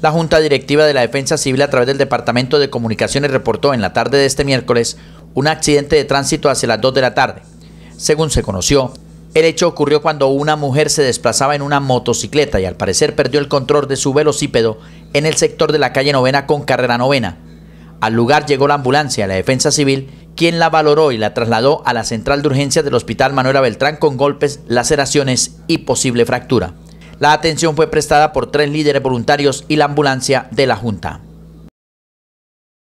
La Junta Directiva de la Defensa Civil a través del Departamento de Comunicaciones reportó en la tarde de este miércoles un accidente de tránsito hacia las 2 de la tarde. Según se conoció, el hecho ocurrió cuando una mujer se desplazaba en una motocicleta y al parecer perdió el control de su velocípedo en el sector de la calle Novena con carrera Novena. Al lugar llegó la ambulancia de la Defensa Civil, quien la valoró y la trasladó a la central de urgencias del Hospital Manuel Beltrán con golpes, laceraciones y posible fractura. La atención fue prestada por tres líderes voluntarios y la ambulancia de la Junta.